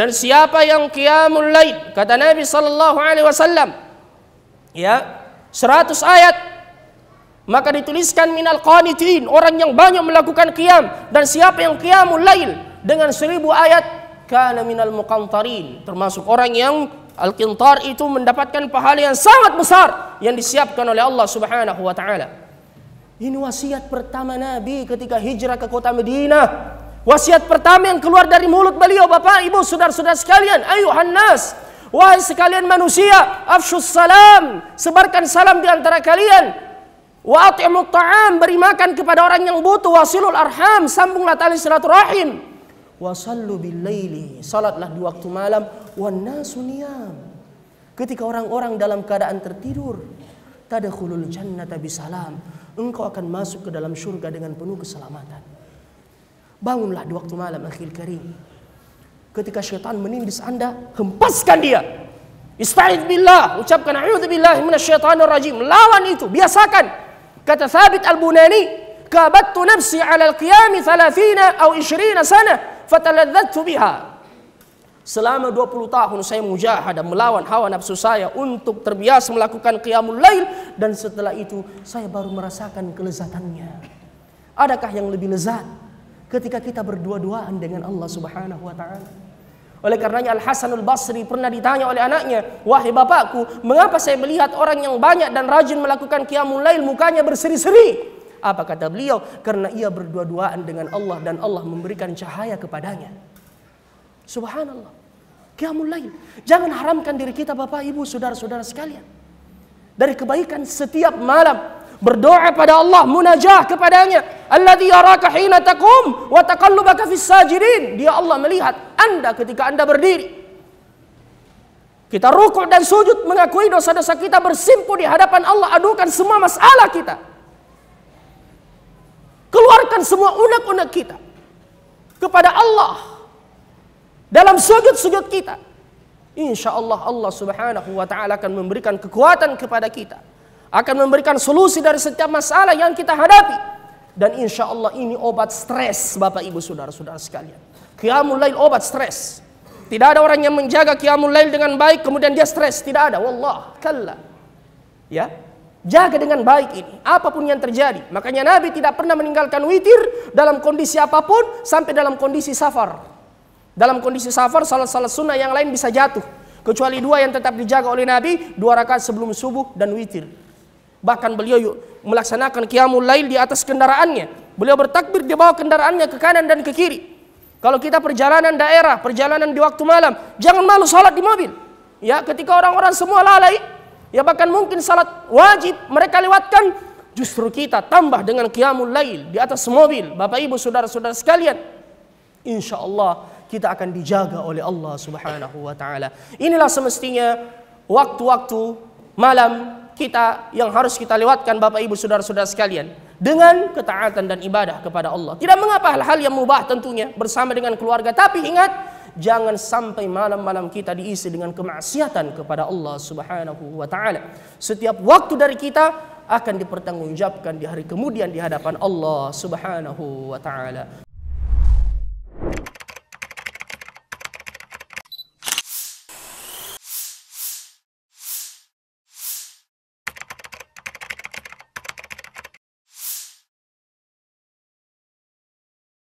Dan siapa yang qiyamul lail? Kata Nabi sallallahu alaihi wasallam, ya, 100 ayat maka dituliskan minal qanitin, orang yang banyak melakukan qiyam dan siapa yang qiyamul lail dengan 1000 ayat kana minal muqantarin, termasuk orang yang al-qintar itu mendapatkan pahala yang sangat besar yang disiapkan oleh Allah Subhanahu wa taala. Ini wasiat pertama Nabi ketika hijrah ke kota Madinah Wasiat pertama yang keluar dari mulut beliau Bapak, Ibu, saudara-saudara sekalian, ayuhan nas, wahai sekalian manusia, afsyus salam, sebarkan salam di antara kalian. Wa at'imu ta'am, beri makan kepada orang yang butuh, wasilul arham, sambunglah tali silaturahim. Wa sallu billaili, salatlah di waktu malam, wa nasu Ketika orang-orang dalam keadaan tertidur, tadakhulul jannata bisalam, engkau akan masuk ke dalam surga dengan penuh keselamatan. Bangunlah di waktu malam akhir karim. Ketika syaitan menindis anda, hempaskan dia. Ista'id billah, ucapkan a'udzu billahi minasyaitonir rajim. Lawan itu, biasakan. Kata Thabit Al-Bunani, "Kabattu nafsi 'ala al-qiyam thalathina atau 20 sana, fataladzatu biha." Selama 20 tahun saya mujahadah melawan hawa nafsu saya untuk terbiasa melakukan qiyamul lail dan setelah itu saya baru merasakan kelezatannya. Adakah yang lebih lezat ketika kita berdua-duaan dengan Allah Subhanahu wa taala. Oleh karenanya Al Hasanul Basri pernah ditanya oleh anaknya, "Wahai bapakku, mengapa saya melihat orang yang banyak dan rajin melakukan qiyamul lail mukanya berseri-seri?" Apa kata beliau? Karena ia berdua-duaan dengan Allah dan Allah memberikan cahaya kepadanya. Subhanallah. Qiyamul lain. Jangan haramkan diri kita Bapak Ibu, Saudara-saudara sekalian. Dari kebaikan setiap malam berdoa pada Allah, munajah kepadanya. Alladzi yaraka hina taqum wa taqallubaka fis sajidin. Dia Allah melihat Anda ketika Anda berdiri. Kita rukuk dan sujud mengakui dosa-dosa kita bersimpu di hadapan Allah, adukan semua masalah kita. Keluarkan semua unek-unek kita kepada Allah dalam sujud-sujud kita. insyaallah Allah subhanahu wa ta'ala akan memberikan kekuatan kepada kita akan memberikan solusi dari setiap masalah yang kita hadapi. Dan insya Allah ini obat stres Bapak Ibu Saudara-saudara sekalian. Qiyamul Lail obat stres. Tidak ada orang yang menjaga Qiyamul Lail dengan baik kemudian dia stres. Tidak ada. Wallah. Kalla. Ya. Jaga dengan baik ini. Apapun yang terjadi. Makanya Nabi tidak pernah meninggalkan witir dalam kondisi apapun sampai dalam kondisi safar. Dalam kondisi safar salah salah sunnah yang lain bisa jatuh. Kecuali dua yang tetap dijaga oleh Nabi, dua rakaat sebelum subuh dan witir. Bahkan beliau melaksanakan qiyamul lail di atas kendaraannya. Beliau bertakbir di bawah kendaraannya ke kanan dan ke kiri. Kalau kita perjalanan daerah, perjalanan di waktu malam, jangan malu salat di mobil. Ya, ketika orang-orang semua lalai, ya bahkan mungkin salat wajib mereka lewatkan, justru kita tambah dengan qiyamul lail di atas mobil. Bapak Ibu, saudara-saudara sekalian, insyaallah kita akan dijaga oleh Allah Subhanahu wa taala. Inilah semestinya waktu-waktu malam kita yang harus kita lewatkan Bapak Ibu Saudara-saudara sekalian dengan ketaatan dan ibadah kepada Allah. Tidak mengapa hal-hal yang mubah tentunya bersama dengan keluarga, tapi ingat jangan sampai malam-malam kita diisi dengan kemaksiatan kepada Allah Subhanahu wa taala. Setiap waktu dari kita akan dipertanggungjawabkan di hari kemudian di hadapan Allah Subhanahu wa taala.